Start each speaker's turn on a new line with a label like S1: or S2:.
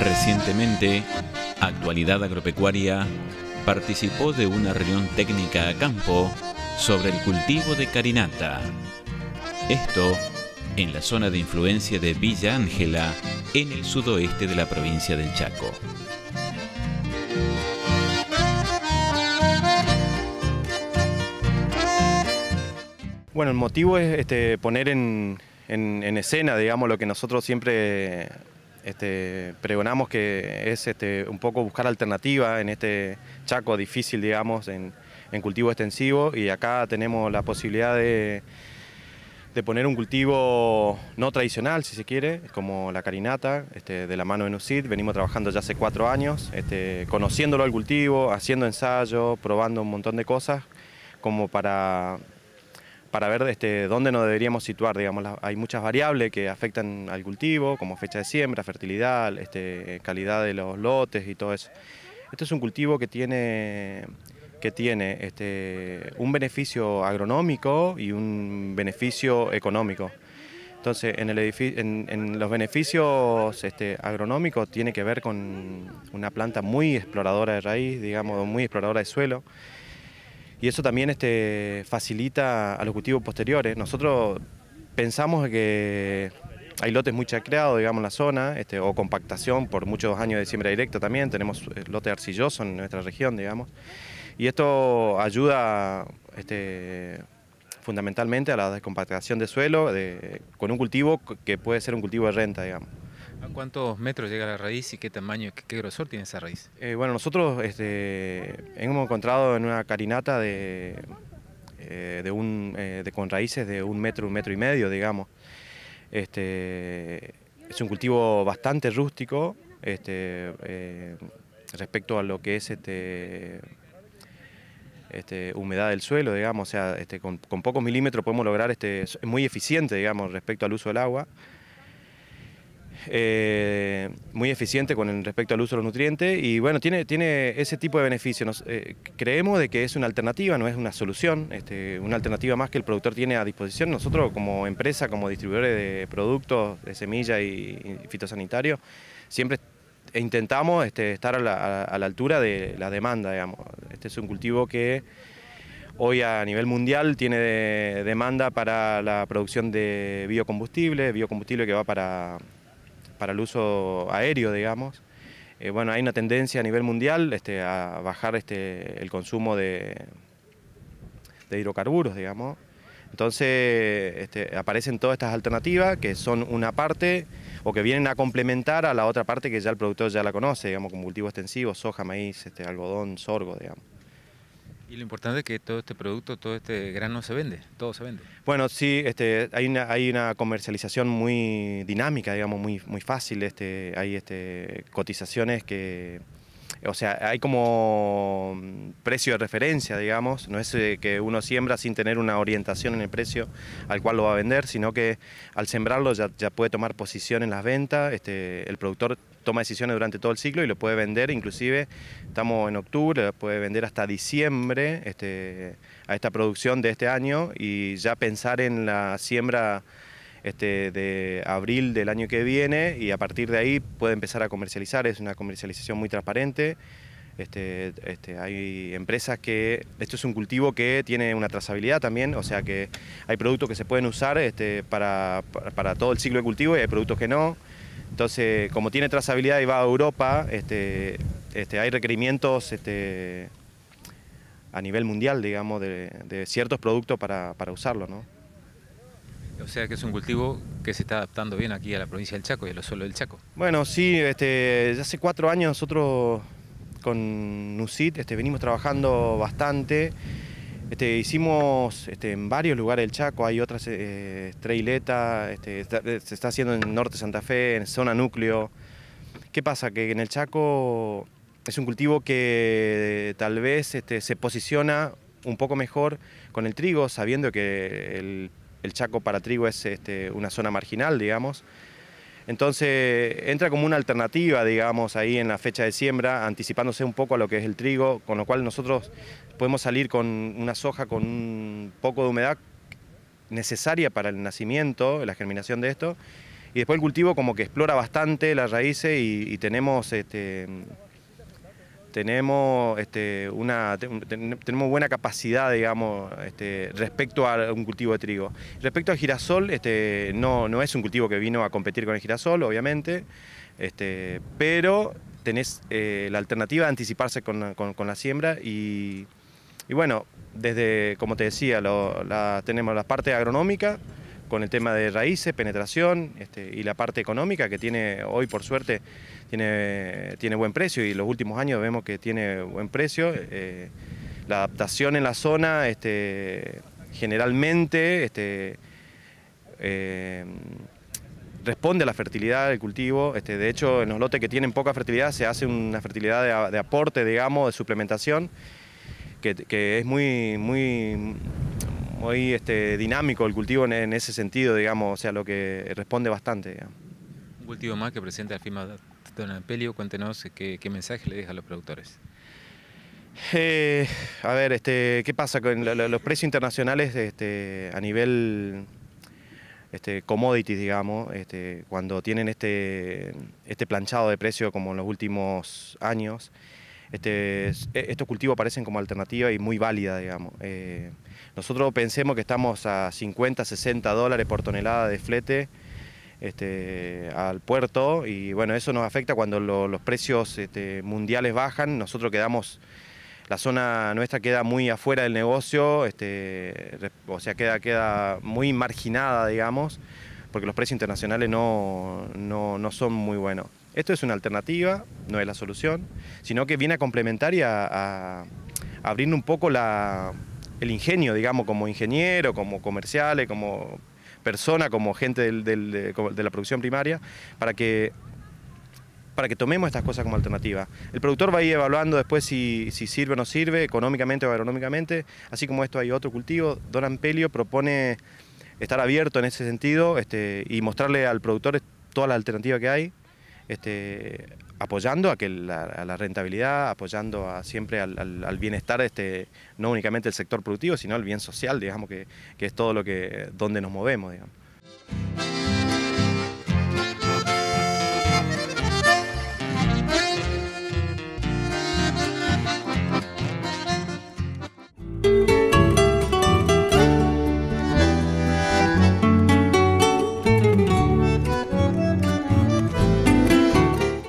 S1: Recientemente, Actualidad Agropecuaria participó de una reunión técnica a campo sobre el cultivo de carinata. Esto en la zona de influencia de Villa Ángela, en el sudoeste de la provincia del Chaco. Bueno, el motivo es este, poner en, en escena, digamos, lo que nosotros siempre este, pregonamos que es este, un poco buscar alternativa en este chaco difícil, digamos, en, cultivo extensivo y acá tenemos la posibilidad de, poner un cultivo no tradicional, si se quiere, como la carinata, este, de la mano de Nucid. Venimos trabajando ya hace cuatro años, conociéndolo al cultivo, haciendo ensayos, probando un montón de cosas, como para para ver este, dónde nos deberíamos situar. Digamos, hay muchas variables que afectan al cultivo, como fecha de siembra, fertilidad, este, calidad de los lotes y todo eso. Este es un cultivo que tiene, que tiene este, un beneficio agronómico y un beneficio económico. Entonces, en, el los beneficios agronómicos tiene que ver con una planta muy exploradora de raíz, digamos, muy exploradora de suelo y eso también este, facilita a los cultivos posteriores. Nosotros pensamos que hay lotes muy chacreados, digamos, en la zona, este, o compactación por muchos años de siembra directa también, tenemos eh, lote arcilloso en nuestra región, digamos, y esto ayuda este, fundamentalmente a la descompactación de suelo con un cultivo que puede ser un cultivo de renta, digamos. ¿A cuántos metros llega la raíz y qué tamaño, qué, grosor tiene esa raíz? Eh, bueno, nosotros este, hemos encontrado en una carinata eh, eh, de, con raíces de un metro, un metro y medio, digamos. Este, es un cultivo bastante rústico este, respecto a lo que es este, humedad del suelo, digamos, o sea, con, con, pocos milímetros podemos lograr, este, es muy eficiente, digamos, respecto al uso del agua. Eh, muy eficiente con respecto al uso de los nutrientes y bueno, tiene, tiene ese tipo de beneficios. Eh, creemos de que es una alternativa, no es una solución, este, una alternativa más que el productor tiene a disposición. Nosotros como empresa, como distribuidores de productos, de semillas y, fitosanitario, fitosanitarios, siempre intentamos este, estar a la, altura de la demanda, digamos. Este es un cultivo que hoy a nivel mundial tiene demanda para la producción de biocombustible, biocombustible que va para para el uso aéreo, digamos. Eh, bueno, hay una tendencia a nivel mundial este, a bajar este, el consumo de, hidrocarburos, digamos. Entonces este, aparecen todas estas alternativas que son una parte o que vienen a complementar a la otra parte que ya el productor ya la conoce, digamos, como cultivo extensivo, soja, maíz, algodón, sorgo, digamos. Y lo importante es que todo este producto, todo este grano se vende, todo se vende. Bueno, sí, este, hay, una, comercialización muy dinámica, digamos, muy, fácil. Este, hay este, cotizaciones que, o sea, hay como precio de referencia, digamos, no es eh, que uno siembra sin tener una orientación en el precio al cual lo va a vender, sino que al sembrarlo ya, puede tomar posición en las ventas, el productor toma decisiones durante todo el ciclo y lo puede vender, inclusive estamos en octubre, puede vender hasta diciembre este, a esta producción de este año y ya pensar en la siembra este, de abril del año que viene y a partir de ahí puede empezar a comercializar, es una comercialización muy transparente. Este, este hay empresas que, esto es un cultivo que tiene una trazabilidad también, o sea que hay productos que se pueden usar este, para, para todo el ciclo de cultivo y hay productos que no. Entonces, como tiene trazabilidad y va a Europa, este, este, hay requerimientos este, a nivel mundial, digamos, de, ciertos productos para, usarlo, ¿no? O sea que es un cultivo que se está adaptando bien aquí a la provincia del Chaco y a los suelos del Chaco. Bueno, sí, este, hace cuatro años nosotros con Nusit venimos trabajando bastante. Este, hicimos este, en varios lugares del Chaco, hay otras eh, este, eh, se está haciendo en Norte Santa Fe, en zona núcleo. ¿Qué pasa? Que en el Chaco es un cultivo que eh, tal vez se posiciona un poco mejor con el trigo, sabiendo que el Chaco para trigo es una zona marginal, digamos. Entonces entra como una alternativa, digamos, ahí en la fecha de siembra, anticipándose un poco a lo que es el trigo, con lo cual nosotros podemos salir con una soja con un poco de humedad necesaria para el nacimiento, la germinación de esto, y después el cultivo como que explora bastante las raíces y, tenemos este, tenemos, este, tenemos buena capacidad, digamos, este, respecto a un cultivo de trigo. Respecto al girasol, este, no, es un cultivo que vino a competir con el girasol, obviamente, pero tenés eh, la alternativa de anticiparse con, la siembra y, bueno, desde, como te decía, tenemos la parte agronómica, con el tema de raíces, penetración este, y la parte económica que tiene hoy por suerte tiene, tiene buen precio y los últimos años vemos que tiene buen precio. Eh, la adaptación en la zona este, generalmente este, eh, responde a la fertilidad del cultivo. de hecho, en los lotes que tienen poca fertilidad se hace una fertilidad de, aporte, digamos, de suplementación, que, que es muy, muy muy este, dinámico el cultivo en, ese sentido, digamos, o sea, lo que responde bastante. Un cultivo más que presenta la firma Don Ampelio, cuéntenos qué, mensaje le deja a los productores. Eh, a ver, este, ¿qué pasa con los precios internacionales este, a nivel este, commodities, digamos, este, cuando tienen este, este planchado de precio como en los últimos años? este, e, estos cultivos aparecen como alternativa y muy válida, digamos. Eh, nosotros pensemos que estamos a 50, 60 dólares por tonelada de flete este, al puerto y bueno, eso nos afecta cuando los precios este, mundiales bajan, nosotros quedamos... La zona nuestra queda muy afuera del negocio, este, o sea, queda, queda muy marginada, digamos, porque los precios internacionales no son muy buenos. Esto es una alternativa, no es la solución, sino que viene a complementar y a, abrir un poco el ingenio, digamos, como ingeniero, como comerciales, como persona, como gente de la producción primaria, para que para que tomemos estas cosas como alternativa. El productor va a ir evaluando después si, sirve o no sirve, económicamente o agronómicamente. Así como esto hay otro cultivo. Don Ampelio propone estar abierto en ese sentido este, y mostrarle al productor todas las alternativas que hay este, apoyando a, que la, rentabilidad, apoyando a, siempre al, bienestar, este, no únicamente el sector productivo, sino al bien social, digamos, que, es todo lo que, donde nos movemos.